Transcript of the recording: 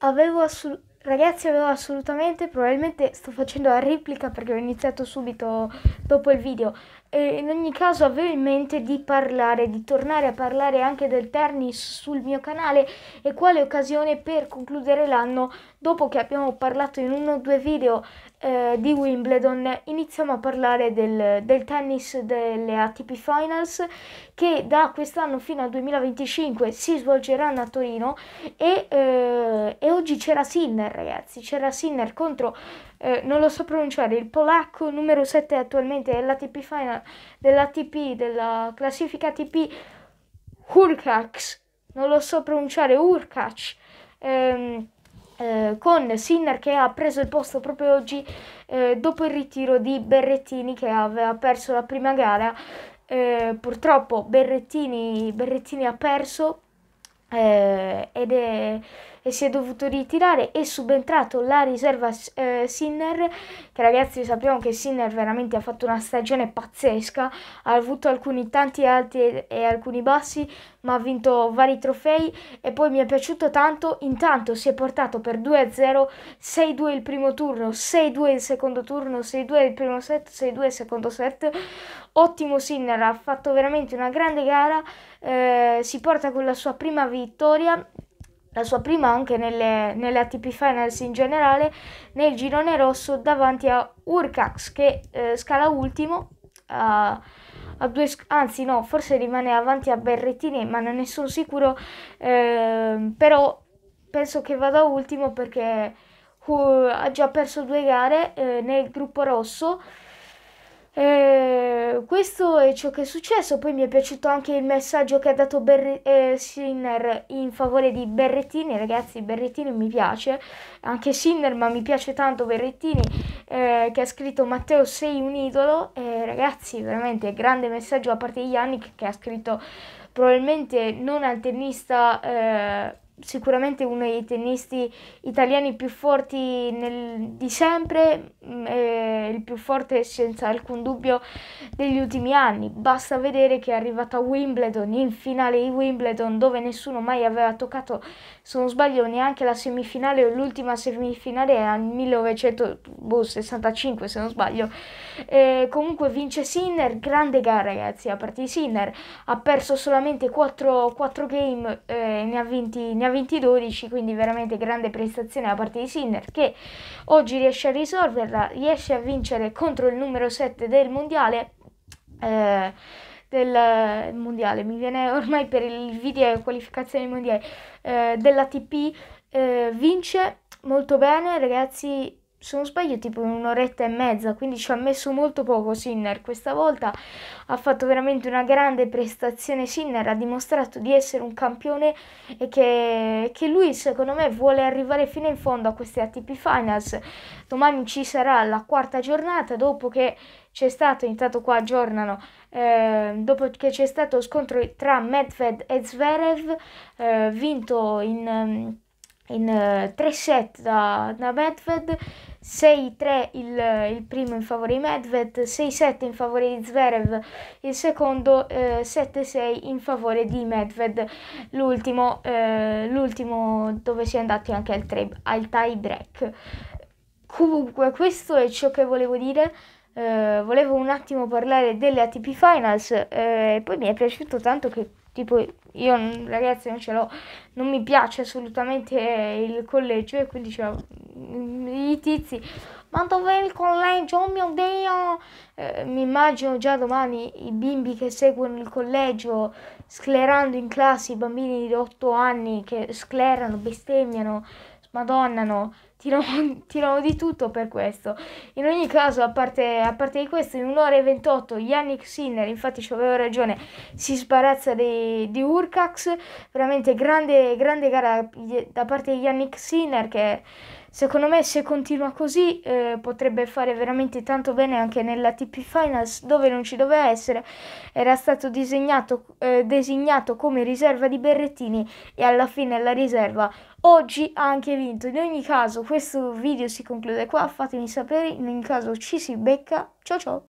Avevo assolut- ragazzi, avevo assolutamente, probabilmente sto facendo la replica perché ho iniziato subito dopo il video. E in ogni caso avevo in mente di parlare, di tornare a parlare anche del tennis sul mio canale e quale occasione per concludere l'anno dopo che abbiamo parlato in uno o due video eh, di Wimbledon iniziamo a parlare del, del, tennis delle ATP Finals che da quest'anno fino al 2025 si svolgeranno a Torino e, eh, e oggi c'era Sinner ragazzi, c'era Sinner contro, eh, non lo so pronunciare, il polacco numero 7 attualmente dell'ATP Final, dell'ATP, della classifica ATP Hurkacz, non lo so pronunciare, Hurkacz. Ehm, con Sinner che ha preso il posto proprio oggi eh, dopo il ritiro di Berrettini che aveva perso la prima gara. Eh, purtroppo Berrettini, Berrettini ha perso eh, ed è e si è dovuto ritirare, è subentrato la riserva eh, Sinner, che ragazzi sappiamo che Sinner veramente ha fatto una stagione pazzesca, ha avuto alcuni tanti alti e alcuni bassi, ma ha vinto vari trofei e poi mi è piaciuto tanto, intanto si è portato per 2-0, 6-2 il primo turno, 6-2 il secondo turno, 6-2 il primo set, 6-2 il secondo set, ottimo Sinner, ha fatto veramente una grande gara, eh, si porta con la sua prima vittoria la sua prima anche nelle, nelle ATP Finals in generale, nel girone rosso davanti a Urcax che eh, scala ultimo a, a due, anzi no, forse rimane avanti a Berrettini, ma non ne sono sicuro, eh, però penso che vada ultimo perché uh, ha già perso due gare eh, nel gruppo rosso eh, questo è ciò che è successo, poi mi è piaciuto anche il messaggio che ha dato Berre- eh, Sinner in favore di Berrettini, ragazzi Berrettini mi piace, anche Sinner ma mi piace tanto Berrettini eh, che ha scritto Matteo sei un idolo, ragazzi veramente grande messaggio da parte di Yannick che ha scritto probabilmente non al tennista eh, sicuramente uno dei tennisti italiani più forti nel, di sempre, eh, il più forte senza alcun dubbio degli ultimi anni. Basta vedere che è arrivato a Wimbledon, in finale di Wimbledon, dove nessuno mai aveva toccato, se non sbaglio, neanche la semifinale o l'ultima semifinale nel 1965, boh, se non sbaglio. Eh, comunque vince Sinner, grande gara ragazzi, a parte Sinner, ha perso solamente 4, 4 game, eh, ne ha vinti... Ne ha vinti 12, quindi veramente grande prestazione da parte di Sinner che oggi riesce a risolverla, riesce a vincere contro il numero 7 del mondiale. Eh, del mondiale, mi viene ormai per il video qualificazione mondiale eh, dell'ATP, eh, vince molto bene ragazzi se non sbaglio tipo un'oretta e mezza, quindi ci ha messo molto poco Sinner questa volta, ha fatto veramente una grande prestazione Sinner, ha dimostrato di essere un campione e che, che lui secondo me vuole arrivare fino in fondo a queste ATP Finals, domani ci sarà la quarta giornata dopo che c'è stato, intanto qua aggiornano, eh, dopo che c'è stato lo scontro tra Medved e Zverev, eh, vinto in... in in uh, eh, tre set da, da Medved 6-3 il, il, primo in favore di Medved, 6-7 in favore di Zverev il secondo, eh, 7-6 in favore di Medved l'ultimo, eh, l'ultimo dove si è andati anche al, tre, al tie break. Comunque questo è ciò che volevo dire. Uh, volevo un attimo parlare delle ATP Finals eh, e poi mi è piaciuto tanto che tipo io ragazzi non ce l'ho non mi piace assolutamente il collegio e quindi ce l'ho i tizi, ma dov'è il collegio? Oh mio Dio! Eh, mi immagino già domani i bimbi che seguono il collegio, sclerando in classe i bambini di 8 anni che sclerano, bestemmiano, smadonnano, tirano, di tutto per questo. In ogni caso, a parte, a parte di questo, in un'ora e 28 Yannick Sinner, infatti ci avevo ragione, si sbarazza di, di Urcax, veramente grande, grande gara da parte di Yannick Sinner che... Secondo me se continua così eh, potrebbe fare veramente tanto bene anche nella TP Finals dove non ci doveva essere, era stato disegnato, eh, designato come riserva di Berrettini e alla fine la riserva oggi ha anche vinto. In ogni caso questo video si conclude qua, fatemi sapere in ogni caso ci si becca, ciao ciao!